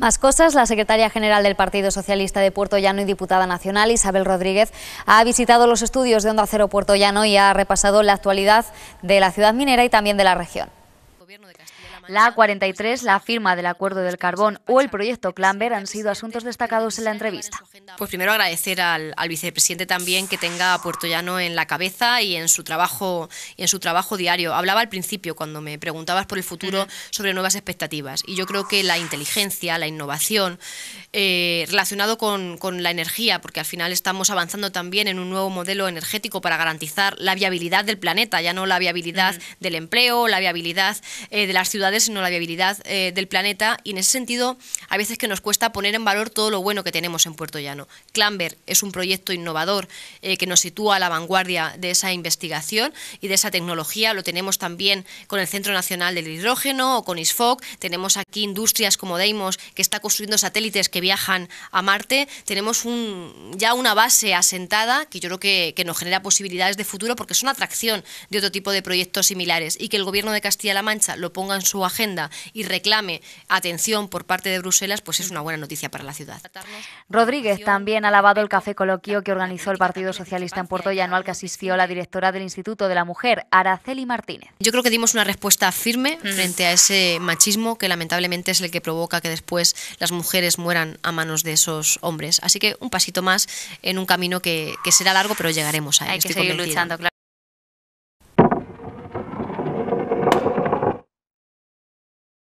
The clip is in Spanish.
Más cosas, la secretaria general del Partido Socialista de Puerto Llano y diputada nacional, Isabel Rodríguez, ha visitado los estudios de Onda Acero Puerto Llano y ha repasado la actualidad de la ciudad minera y también de la región. La 43 la firma del Acuerdo del Carbón o el proyecto Clamber han sido asuntos destacados en la entrevista. Pues primero agradecer al, al vicepresidente también que tenga a Puerto Llano en la cabeza y en su trabajo y en su trabajo diario. Hablaba al principio cuando me preguntabas por el futuro sobre nuevas expectativas y yo creo que la inteligencia, la innovación eh, relacionado con, con la energía, porque al final estamos avanzando también en un nuevo modelo energético para garantizar la viabilidad del planeta, ya no la viabilidad del empleo, la viabilidad eh, de las ciudades, sino la viabilidad eh, del planeta. Y en ese sentido, a veces que nos cuesta poner en valor todo lo bueno que tenemos en Puerto Llano. Clamber es un proyecto innovador eh, que nos sitúa a la vanguardia de esa investigación y de esa tecnología. Lo tenemos también con el Centro Nacional del Hidrógeno o con ISFOC. Tenemos aquí industrias como Deimos que está construyendo satélites que viajan a Marte. Tenemos ya una base asentada que yo creo que, nos genera posibilidades de futuro porque es una atracción de otro tipo de proyectos similares y que el Gobierno de Castilla-La Mancha lo ponga en su agenda y reclame atención por parte de Bruselas, pues es una buena noticia para la ciudad. Rodríguez también ha alabado el café coloquio que organizó el Partido Socialista en Puerto Llano, al que asistió la directora del Instituto de la Mujer, Araceli Martínez. Yo creo que dimos una respuesta firme mm. frente a ese machismo que lamentablemente es el que provoca que después las mujeres mueran a manos de esos hombres. Así que un pasito más en un camino que, será largo, pero llegaremos a él.